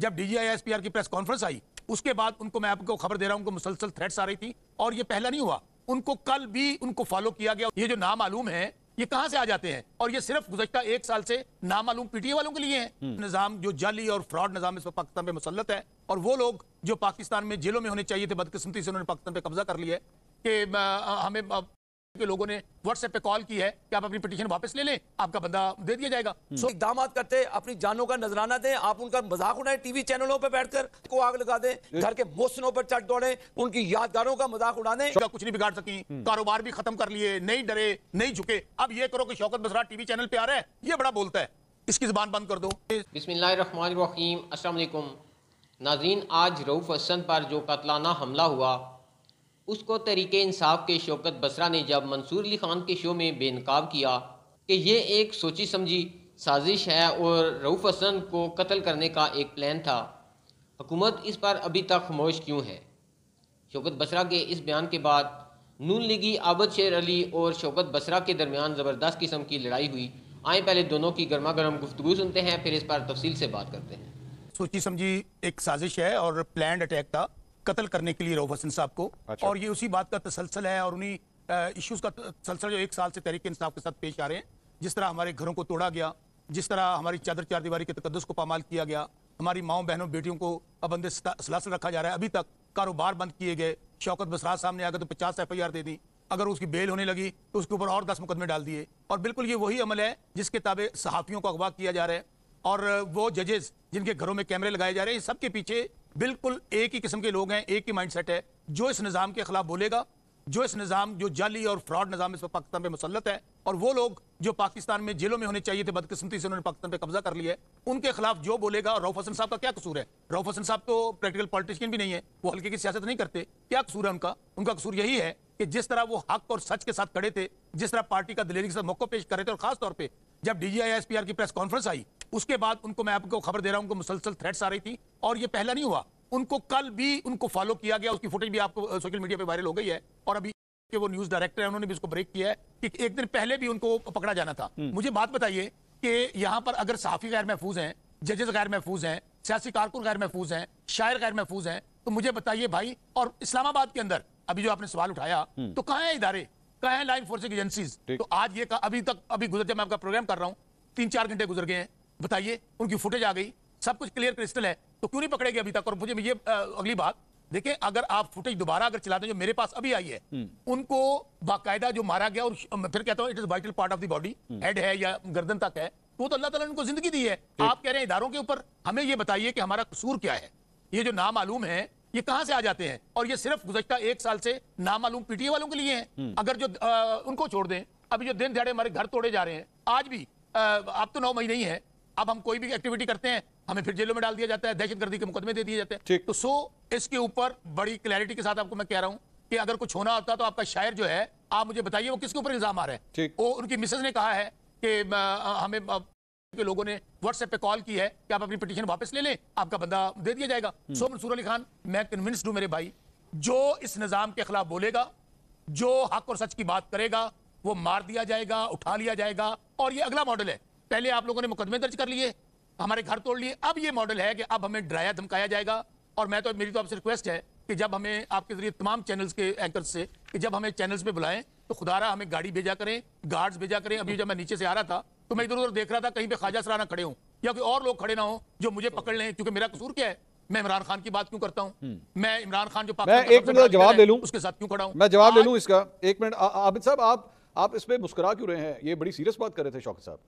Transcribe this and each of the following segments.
जब डीजीआईएसपीआर की press conference आई उसके बाद उनको मैं आपको खबर दे रहा हूं उनको मुसलसल थ्रेट्स आ रही थी और ये पहला नहीं हुआ उनको कल भी उनको फॉलो किया गया ये जो मालूम है ये कहां से आ जाते हैं और ये सिर्फ गुजश्ता एक साल से नामालूम पीटीए वालों के लिए है हम्म। निजाम जो जाली और फ्रॉड निजाम इस पाकिस्तान पे मुसलत है और वो लोग जो पाकिस्तान में जेलों में होने चाहिए थे बदकिस्मती से उन्होंने पाकिस्तान पर कब्जा कर लिया है कि हमें के लोगों ने व्हाट्सएप पे कॉल की है कि आप अपनी पिटीशन वापस ले लें आपका बंदा दे दिया जाएगा सो हम्म। so, इकदाम करते अपनी जानों का नजराना दें आप उनका मजाक उड़ाए टीवी चैनलों पर बैठकर को आग लगा दें हम्म। घर के मोसनों पर चट दौड़े उनकी यादगारों का मजाक उड़ा दें तो कुछ नहीं बिगाड़ सकी हम्म। कारोबार भी खत्म कर लिए नहीं डरे नहीं झुके अब ये करो कि शौकत बसरा टीवी चैनल पे आ रहा है ये बड़ा बोलता है इसकी जबान बंद कर दो बिस्मिल्लाम असलम नाजीन आज रऊफ हसन पर जो कतलाना हमला हुआ उसको तरीके इंसाफ के शौकत बसरा ने जब मंसूर अली खान के शो में बेनकाब किया कि यह एक सोची समझी साजिश है और रऊफ़ हसन को कत्ल करने का एक प्लान था हुकूमत इस पर अभी तक खामोश क्यों है शौकत बसरा के इस बयान के बाद नून लीगी आबद शेर अली और शौकत बसरा के दरमियान ज़बरदस्त किस्म की लड़ाई हुई आए पहले दोनों की गर्मा गर्म गुफ्तु सुनते हैं फिर इस पर तफसील से बात करते हैं सोची समझी एक साजिश है और प्लान अटैक था कत्ल करने के लिए रऊफ हसन साहब को अच्छा। और ये उसी बात का तसलसल है और उन्हीं इश्यूज का तसलसल जो एक साल से तहरीक इंसाफ के साथ पेश आ रहे हैं जिस तरह हमारे घरों को तोड़ा गया जिस तरह हमारी चादर चार दीवारी के तकदस को पामाल किया गया हमारी माओ बहनों बेटियों को पाबंद सलासल रखा जा रहा है अभी तक कारोबार बंद किए गए शौकत बसराज साहब ने अगर तो पचास एफ दे दी अगर उसकी बेल होने लगी तो उसके ऊपर और दस मुकदमे डाल दिए और बिल्कुल ये वही अमल है जिसके ताबे सहाफ़ियों को अगवा किया जा रहा है और वो जजेस जिनके घरों में कैमरे लगाए जा रहे हैं सबके पीछे बिल्कुल एक ही किस्म के लोग हैं एक ही माइंडसेट है जो इस निज़ाम के खिलाफ बोलेगा जो इस निज़ाम जो जाली और फ्रॉड निज़ाम इस पर पाकिस्तान पर मुसलत है और वो लोग जो पाकिस्तान में जेलों में होने चाहिए थे बदकिस्मती से उन्होंने पाकिस्तान पे कब्जा कर लिया है उनके खिलाफ जो बोलेगा और हसन साहब का क्या कसूर है रऊफ हसन साहब तो प्रैक्टिकल पॉलिटिशियन भी नहीं है वो हल्के की सियासत नहीं करते क्या कसूर है उनका उनका कसूर यही है कि जिस तरह वो हक और सच के साथ खड़े थे जिस तरह पार्टी का दिलेरी के साथ मौको पेश कर रहे थे और खासतौर पर जब डी जी की प्रेस कॉन्फ्रेंस आई उसके बाद उनको मैं आपको खबर दे रहा हूँ उनको मुसलसल थ्रेट्स आ रही थी और ये पहला नहीं हुआ उनको कल भी उनको फॉलो किया गया उसकी फुटेज भी आपको सोशल मीडिया पे वायरल हो गई है और अभी के वो न्यूज डायरेक्टर है उन्होंने भी उसको ब्रेक किया है कि एक दिन पहले भी उनको पकड़ा जाना था हम्म। मुझे बात बताइए कि यहाँ पर अगर सहाफ़ी गैर महफूज हैं जजेस गैर महफूज हैं सियासी कारकुन गैर महफूज हैं शायर गैर महफूज हैं तो मुझे बताइए भाई और इस्लामाबाद के अंदर अभी जो आपने सवाल उठाया हम्म। तो कहाँ है इधारे कहाँ है लाइन फोर्सिंग एजेंसी तो आज ये अभी तक अभी गुजर जब मैं आपका प्रोग्राम कर रहा हूँ तीन चार घंटे गुजर गए हैं बताइए उनकी फुटेज आ गई सब कुछ क्लियर क्रिस्टल है तो क्यों नहीं पकड़ेगी अभी तक और मुझे ये अगली बात देखें अगर आप फुटेज दोबारा अगर चलाते हैं जो मेरे पास अभी आई है हम्म। उनको बाकायदा जो मारा गया और फिर कहता हूँ it is vital part of the body head है या गर्दन तक है वो तो अल्लाह ताला ने उनको जिंदगी दी है आप कह रहे हैं इधारों के ऊपर हमें ये बताइए कि हमारा कसूर क्या है ये जो नामालूम है ये कहां से आ जाते हैं और ये सिर्फ गुजश्ता एक साल से नामालूम पीटीए वालों के लिए है हम्म। अगर जो उनको छोड़ दें अभी जो दिन दिहाड़े हमारे घर तोड़े जा रहे हैं आज भी आप तो नौ महीने ही है अब हम कोई भी एक्टिविटी करते हैं हमें फिर जेलों में डाल दिया जाता है दहशतगर्दी के मुकदमे दे दिए जाते हैं तो सो इसके ऊपर बड़ी क्लैरिटी के साथ आपको मैं कह रहा हूं कि अगर कुछ होना होता तो आपका शायर जो है आप मुझे बताइए वो किसके ऊपर इल्जाम आ रहा है वो उनकी मिसेज ने कहा है कि हमें के लोगों ने व्हाट्सएप पे कॉल की है कि आप अपनी पिटीशन वापस ले लें आपका बंदा दे दिया जाएगा हम्म। सो मंसूर अली खान मैं कन्विंस्ड हूं मेरे भाई जो इस निज़ाम के खिलाफ बोलेगा जो हक और सच की बात करेगा वो मार दिया जाएगा उठा लिया जाएगा और ये अगला मॉडल है पहले आप लोगों ने मुकदमे दर्ज कर लिए हमारे घर तोड़ लिए अब ये मॉडल है कि अब हमें डराया धमकाया जाएगा और मैं तो मेरी तो आपसे रिक्वेस्ट है कि जब हमें आपके जरिए तमाम चैनल्स के एंकर से कि जब हमें चैनल्स पे बुलाएं तो खुदारा हमें गाड़ी भेजा करें गार्ड्स भेजा करें अभी जब मैं नीचे से आ रहा था तो मैं इधर उधर देख रहा था कहीं पे खाजा सराना खड़े हों या कोई और लोग खड़े ना हो जो मुझे पकड़ लें क्योंकि मेरा कसूर क्या है मैं इमरान खान की बात क्यों करता हूं हम्म। मैं इमरान खान जो मैं एक मिनट जवाब ले लूं उसके साथ क्यों खड़ा हूं मैं जवाब ले लूं इसका एक मिनट आबिद साहब आप आप इस पर मुस्कुरा क्यों रहे हैं ये बड़ी सीरियस बात कर रहे थे शौकत साहब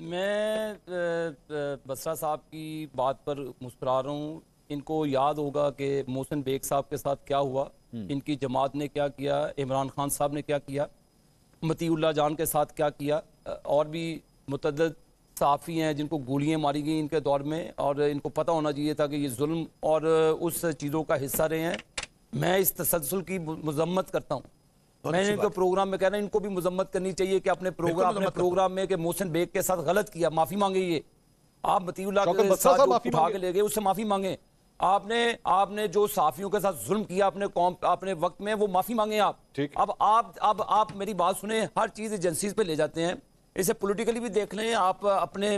मैं बसरा साहब की बात पर मुस्करा रहा हूँ इनको याद होगा कि मोहसिन बेग साहब के साथ क्या हुआ हम्म। इनकी जमात ने क्या किया इमरान खान साहब ने क्या किया मतीउल्ला जान के साथ क्या किया और भी मतद साफ़ी हैं जिनको गोलियाँ मारी गई इनके दौर में और इनको पता होना चाहिए था कि ये जुल्म और उस चीज़ों का हिस्सा रहे हैं मैं इस तसलसल की मजम्मत करता हूँ मैंने इनको प्रोग्राम में कहना इनको भी मजम्मत करनी चाहिए कि अपने प्रोग्राम अपने प्रोग्राम में कि मोहसिन बेग के साथ गलत किया माफी मांगे ये आप मतीउल्ला ले गए उससे माफी मांगे आपने आपने जो साफियों के साथ जुल्म किया अपने कौम अपने वक्त में वो माफी मांगे आप ठीक अब आप अब आप मेरी बात सुने हर चीज एजेंसी पे ले जाते हैं इसे पॉलिटिकली भी देख लें आप अपने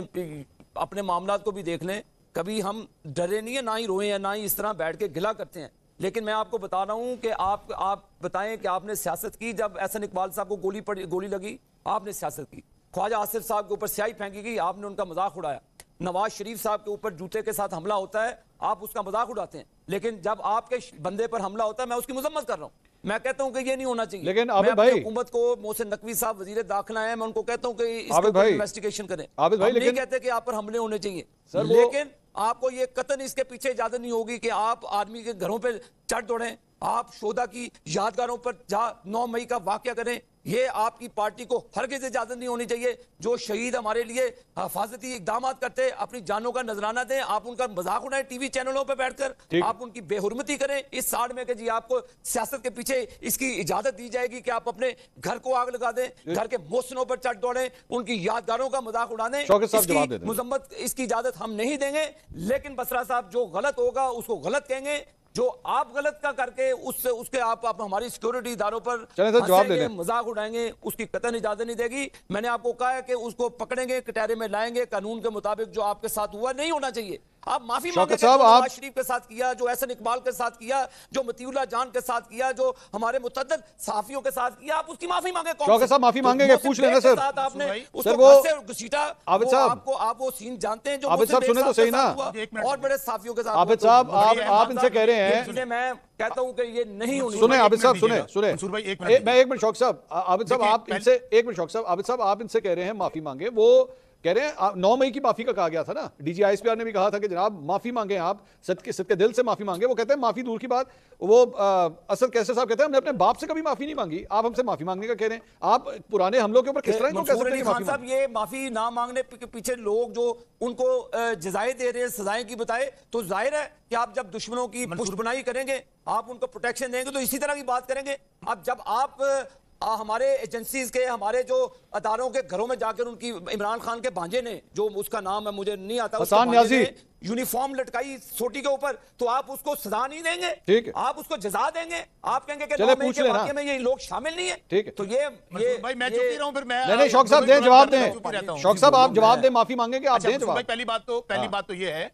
अपने मामला को भी देख लें कभी हम डरे नहीं है ना ही रोए हैं ना ही इस तरह बैठ के गिला करते हैं लेकिन मैं आपको बता रहा हूं कि आप आप बताएं कि आपने सियासत की जब एहसन इकबाल साहब को गोली पड़ी गोली लगी आपने सियासत की ख्वाजा आसिफ साहब के ऊपर स्याही फेंकी गई आपने उनका मजाक उड़ाया नवाज शरीफ साहब के ऊपर जूते के साथ हमला होता है आप उसका मजाक उड़ाते हैं लेकिन जब आपके बंदे पर हमला होता है मैं उसकी मजम्मत कर रहा हूँ मैं कहता हूं कि ये नहीं होना चाहिए लेकिन आबिद भाई हुकूमत को मोहसिन नकवी साहब वजीर दाखिला है मैं उनको कहता हूं कि इसको इन्वेस्टिगेशन करें आबिद भाई लेकिन कहते कि आप पर हमले होने चाहिए लेकिन आपको ये कतन इसके पीछे इजाजत नहीं होगी कि आप आदमी के घरों पर चढ़ दौड़े आप शोधा की यादगारों पर जा नौ मई का वाक्य करें ये आपकी पार्टी को हर किसी इजाजत नहीं होनी चाहिए जो शहीद हमारे लिए हफाजती इकदाम करते अपनी जानों का नजराना दें आप उनका मजाक उड़ाएं टीवी चैनलों पर बैठकर आप उनकी बेहरमती करें इस साल में जी आपको सियासत के पीछे इसकी इजाजत दी जाएगी कि आप अपने घर को आग लगा दें घर के मोसनों पर चट दौड़े उनकी यादगारों का मजाक उड़ा दें मुजम्मत इसकी इजाजत हम नहीं देंगे लेकिन बसरा साहब जो गलत होगा उसको गलत कहेंगे जो आप गलत का करके उससे उसके आप, आप हमारी सिक्योरिटी इधारों पर तो जवाब देंगे मजाक उड़ाएंगे उसकी कतन इजाजत नहीं देगी मैंने आपको कहा है कि उसको पकड़ेंगे कटहरे में लाएंगे कानून के मुताबिक जो आपके साथ हुआ नहीं होना चाहिए आप माफी मांगे साहब आप शरीफ के साथ किया जो एहसन इकबाल के साथ किया जो मतियुल्ला जान के साथ किया जो हमारे मुतद साफियों के साथ किया आप उसकी माफी मांगे शौकत साहब माफी तो मांगेंगे पूछ लेना सर आपने घसीटा आपको आप वो सीन जानते हैं जो आबिद साहब सुने तो सही ना और बड़े साफियों के साथ आबिद साहब आप आप इनसे कह रहे हैं मैं कहता हूं कि ये नहीं होनी सुने आबिद साहब सुने सुने मैं एक मिनट शौक साहब आबिद साहब आप इनसे एक मिनट शौक साहब आबिद साहब आप इनसे कह रहे हैं माफी मांगे वो कह रहे हैं नौ मई की माफी का कहा गया था ना डीजी आईएसपीआर ने भी कहा था कि जनाब माफी मांगे आप सत के सत्य दिल से माफी मांगे वो कहते हैं माफी दूर की बात वो असद कैसे साहब कहते हैं हमने अपने बाप से कभी माफी नहीं मांगी आप हमसे माफी मांगने का कह रहे हैं आप पुराने हमलों के ऊपर किस तरह ये माफी ना मांगने के पीछे लोग जो उनको जजाए दे रहे हैं सजाएं की बताए तो जाहिर है कि आप जब दुश्मनों की बनाई करेंगे आप उनको प्रोटेक्शन देंगे तो इसी तरह की बात करेंगे अब जब आप आ, हमारे एजेंसीज के हमारे जो अदारों के घरों में जाकर उनकी इमरान खान के भांजे ने जो उसका नाम है मुझे नहीं आता हसान न्याजी यूनिफॉर्म लटकाई सोटी के ऊपर तो आप उसको सजा नहीं देंगे ठीक है आप उसको जजा देंगे आप कहेंगे कि चले पूछ ले में ये लोग शामिल नहीं है ठीक है तो ये ये भाई मैं चुप ही रहूं फिर मैं शौक साहब दें जवाब दें शौक साहब आप जवाब दें माफी मांगेंगे आप अच्छा, दें जवाब पहली बात तो पहली हाँ। बात तो ये है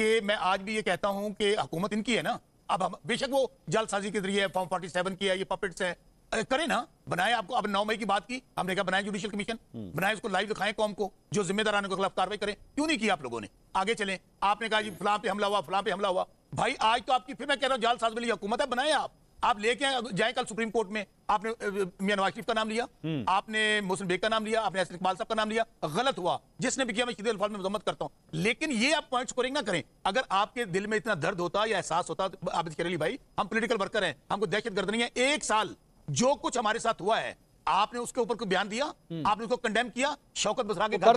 कि मैं आज भी ये कहता हूं कि हुकूमत इनकी है ना अब हम बेशक वो जालसाजी के जरिए फॉर्म 47 किया ये पपेट्स हैं करें ना बनाए आपको अब नौ मई की बात की हमने कहा बनाए जुडिशियल कमीशन बनाए उसको लाइव दिखाएं कौम को जो जिम्मेदारानों के खिलाफ कार्रवाई करें क्यों नहीं की आप लोगों ने आगे चले आपने कहा जी फलां पे हमला हुआ फलां पे हमला हुआ भाई आज तो आपकी फिर मैं कह रहा हूं जालसाज वाली हुकूमत है बनाए आप आप लेके जाए कल सुप्रीम कोर्ट में आपने मियां नवाज शरीफ का नाम लिया हम्म। आपने मोहसिन बेग का नाम लिया आपने असद इकबाल साहब का नाम लिया गलत हुआ जिसने भी किया मैं सीधे अल्फाज में मजम्मत करता हूं लेकिन ये आप पॉइंट्स करेंगे ना करें अगर आपके दिल में इतना दर्द होता या एहसास होता तो आबिद करेली भाई हम पोलिटिकल वर्कर हैं हमको दहशत नहीं है एक साल जो कुछ हमारे साथ हुआ है आपने उसके ऊपर कोई बयान दिया हम्म। आपने उसको कंडेम किया शौकत बसरा के घर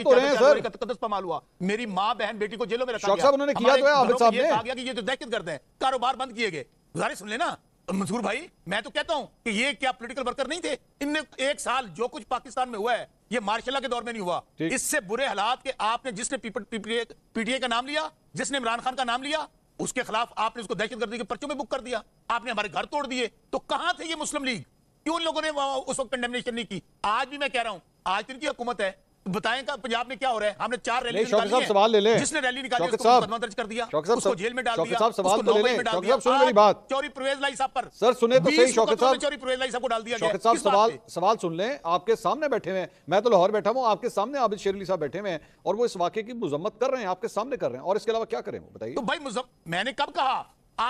तो पमाल हुआ मेरी माँ बहन बेटी को जेलों में रखा गया उन्होंने किया तो है आबिद गया कि ये तो दहशत करते हैं कारोबार बंद किए गए गुजारिश सुन लेना मंसूर भाई मैं तो कहता हूं कि ये क्या पॉलिटिकल वर्कर नहीं थे इनने एक साल जो कुछ पाकिस्तान में हुआ है ये मार्शाला के दौर में नहीं हुआ इससे बुरे हालात के आपने जिसने पीटीए का नाम लिया जिसने इमरान खान का नाम लिया उसके खिलाफ आपने उसको दहशत गर्दी के पर्चों में बुक कर दिया आपने हमारे घर तोड़ दिए तो कहां थे ये मुस्लिम लीग क्यों उन लोगों ने उस वक्त कंडेमनेशन नहीं की आज भी मैं कह रहा हूं आज दिन की हुकूमत है बताएं का पंजाब में क्या हो रहा है हमने चार रैली निकाली है सवाल ले ले जिसने रैली निकाली उसको मुकदमा दर्ज कर दिया उसको जेल में डाल दिया साहब सवाल तो ले ले शौकत साहब सुनो मेरी बात चौरी परवेज लाई साहब पर सर सुने तो सही शौकत साहब चौरी परवेज लाई साहब को डाल दिया शौकत साहब सवाल सवाल सुन ले आपके सामने बैठे हुए हैं मैं तो लाहौर बैठा हूं आपके सामने आबिद शेरली साहब बैठे हुए हैं और वो इस वाक्य की मुजम्मत कर रहे हैं आपके सामने कर रहे हैं और इसके अलावा क्या करें बताइए तो भाई मैंने कब कहा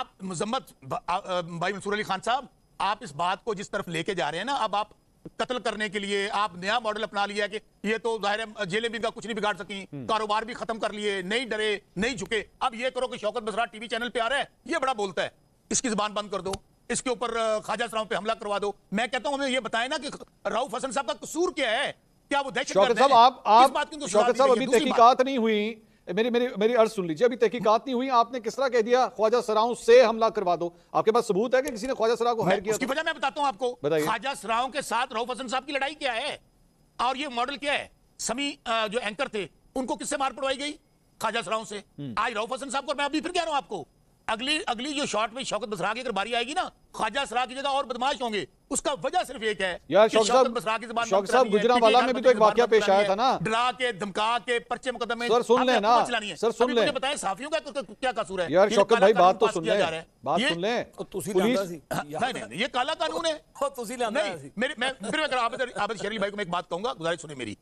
आप मुजम्मत भाई मंसूर अली खान साहब आप इस बात को जिस तरफ लेके जा रहे हैं ना अब आप कत्ल करने के लिए आप नया मॉडल अपना लिया कि ये तो जाहिर जेलें भी इनका कुछ नहीं बिगाड़ सकी हम्म। कारोबार भी खत्म कर लिए नहीं डरे नहीं झुके अब ये करो कि शौकत बसरा टीवी चैनल पे आ रहा है ये बड़ा बोलता है इसकी जबान बंद कर दो इसके ऊपर खाजा सराव पे हमला करवा दो मैं कहता हूं हमें ये बताया ना कि राहु फसल साहब का कसूर क्या है क्या वो दहशत आप, आप, बात की तो शौकत साहब अभी तहकीकात नहीं हुई मेरी मेरी मेरी अर्ज सुन लीजिए अभी तहकीकात नहीं हुई आपने किस तरह कह दिया ख्वाजा सराओं से हमला करवा दो आपके पास सबूत है कि किसी ने ख्वाजा सराओं को हायर किया उसकी वजह मैं बताता हूं आपको बताइए ख्वाजा सराओं के साथ रऊफ हसन साहब की लड़ाई क्या है और ये मॉडल क्या है समी जो एंकर थे उनको किससे मार पड़वाई गई ख्वाजा सराओं से हम्म। आज रऊफ हसन साहब को मैं अभी फिर कह रहा हूं आपको अगली अगली जो शॉट में शौकत बसरा की अगर बारी आएगी ना ख्वाजा सरा की जगह और बदमाश होंगे उसका वजह सिर्फ एक है यार तो पेश आया था ना डरा के धमका के पर्चे मुकदमे सुन ना सर सुन साफियों का तो क्या कसूर है यार शौकत भाई बात तो सुन सुन तो हाँ, ये काला कानून है फिर भाई को मैं एक बात कहूंगा गुजारिश सुने मेरी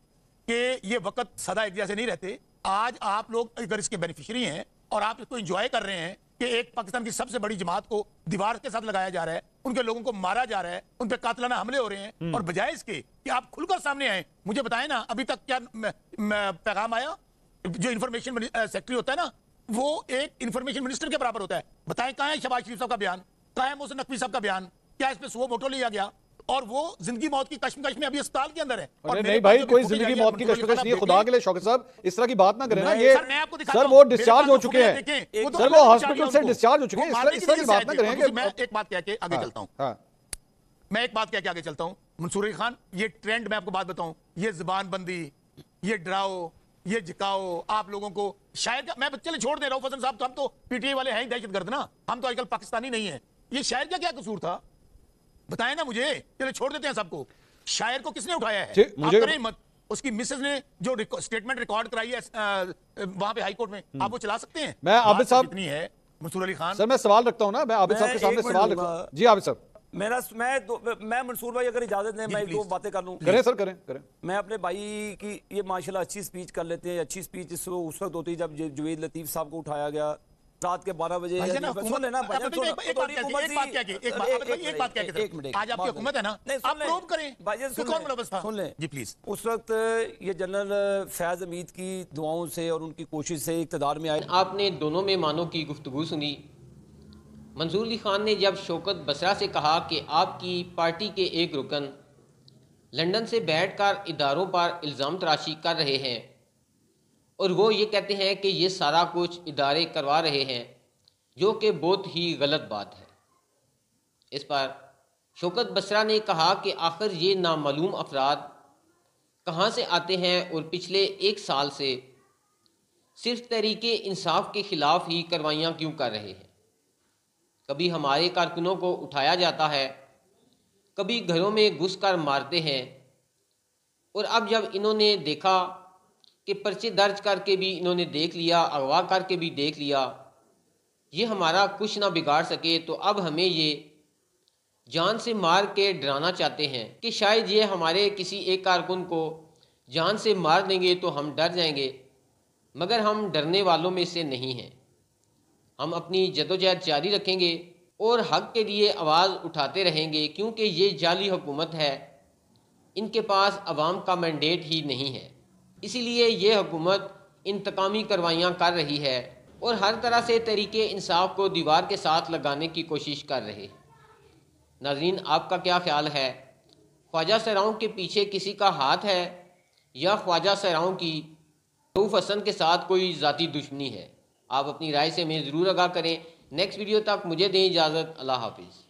कि ये वक्त सदा एक जैसे नहीं रहते आज आप लोग अगर इसके बेनिफिशियरी हैं और आप इसको एंजॉय कर रहे हैं कि एक पाकिस्तान की सबसे बड़ी जमात को दीवार के साथ लगाया जा रहा है उनके लोगों को मारा जा रहा है उन पर कातलाना हमले हो रहे हैं हम्म। और बजाय इसके कि आप खुलकर सामने आए मुझे बताएं ना अभी तक क्या पैगाम आया जो इन्फॉर्मेशन सेक्रेटरी होता है ना वो एक इन्फॉर्मेशन मिनिस्टर के बराबर होता है बताएं कहाँ है शबाज शरीफ साहब का बयान कहाँ है मोहसिन नकवी साहब का बयान क्या इस पर सुबह मोटो लिया गया और वो जिंदगी मौत की कश्मकश में अभी अस्पताल के अंदर है और नहीं भाई कोई जिंदगी मौत की कश्मकश नहीं खुदा के लिए शौकत साहब इस तरह की बात ना करें ना ये सर वो डिस्चार्ज हो चुके हैं सर वो हॉस्पिटल से डिस्चार्ज हो चुके हैं इस तरह की बात ना करें हाँ, हाँ। मैं एक बात कह के आगे चलता हूँ मैं एक बात कह के आगे चलता हूँ मंसूरी खान ये ट्रेंड मैं आपको बात बताऊं ये जुबान बंदी ये डराओ ये झिकाओ आप लोगों को शायद मैं चले छोड़ दे रहा हूँ फसन साहब तो हम तो पीटीए वाले हैं ही दहशत गर्द ना हम तो आजकल पाकिस्तानी नहीं है ये शायर का क्या कसूर था बताए ना मुझे चले छोड़ देते हैं सबको शायर को किसने उठाया है मुझे आप मत उसकी मिसेज ने जो स्टेटमेंट रिकॉर्ड कराई है वहां पे हाईकोर्ट में हम्म। आप वो चला सकते हैं मैं आबिद तो साहब इतनी है मंसूर अली खान सर मैं सवाल रखता हूँ ना मैं आबिद साहब के सामने सवाल रखता हूँ जी आबिद साहब मेरा मैं दो, मैं मंसूर भाई अगर इजाजत दें मैं दो बातें कर लूँ करें सर करें करें मैं अपने भाई की ये माशाल्लाह अच्छी स्पीच कर लेते हैं अच्छी स्पीच इस उस वक्त होती है जब जुवेद लतीफ़ साहब को उठाया गया रात के बारह बजे लेना अच्छा, तो आज आपकी है ना आप सुन लें जी प्लीज उस वक्त ये जनरल फैज अमीद की दुआओं से और उनकी कोशिश से इकतदार में आए आपने दोनों मेहमानों की गुफ्तु सुनी मंजूर अली खान ने जब शौकत बसरा से कहा कि आपकी पार्टी के एक रुकन लंदन से बैठकर इदारों पर इल्ज़ाम तराशी कर रहे हैं और वो ये कहते हैं कि ये सारा कुछ इदारे करवा रहे हैं जो कि बहुत ही गलत बात है इस पर शौकत बसरा ने कहा कि आखिर ये नामालूम अफराद कहाँ से आते हैं और पिछले एक साल से सिर्फ तरीके इंसाफ के ख़िलाफ़ ही कार्रवाइयाँ क्यों कर रहे हैं कभी हमारे कारकुनों को उठाया जाता है कभी घरों में घुस कर मारते हैं और अब जब इन्होंने देखा कि पर्चे दर्ज करके भी इन्होंने देख लिया अगवा करके भी देख लिया ये हमारा कुछ ना बिगाड़ सके तो अब हमें ये जान से मार के डराना चाहते हैं कि शायद ये हमारे किसी एक कारकुन को जान से मार देंगे तो हम डर जाएंगे मगर हम डरने वालों में से नहीं हैं हम अपनी जदोजहद जारी रखेंगे और हक के लिए आवाज़ उठाते रहेंगे क्योंकि ये जाली हुकूमत है इनके पास आवाम का मैंडेट ही नहीं है इसीलिए ये हुकूमत इंतकामी कार्रवाइयाँ कर रही है और हर तरह से तरीके इंसाफ को दीवार के साथ लगाने की कोशिश कर रहे नाजरीन आपका क्या ख्याल है ख्वाजा सराओं के पीछे किसी का हाथ है या ख्वाजा सराओं की रूफ हसन के साथ कोई ज़ाती दुश्मनी है आप अपनी राय से मैं ज़रूर आगा करें नेक्स्ट वीडियो तक मुझे दें इजाज़त अल्लाह हाफिज़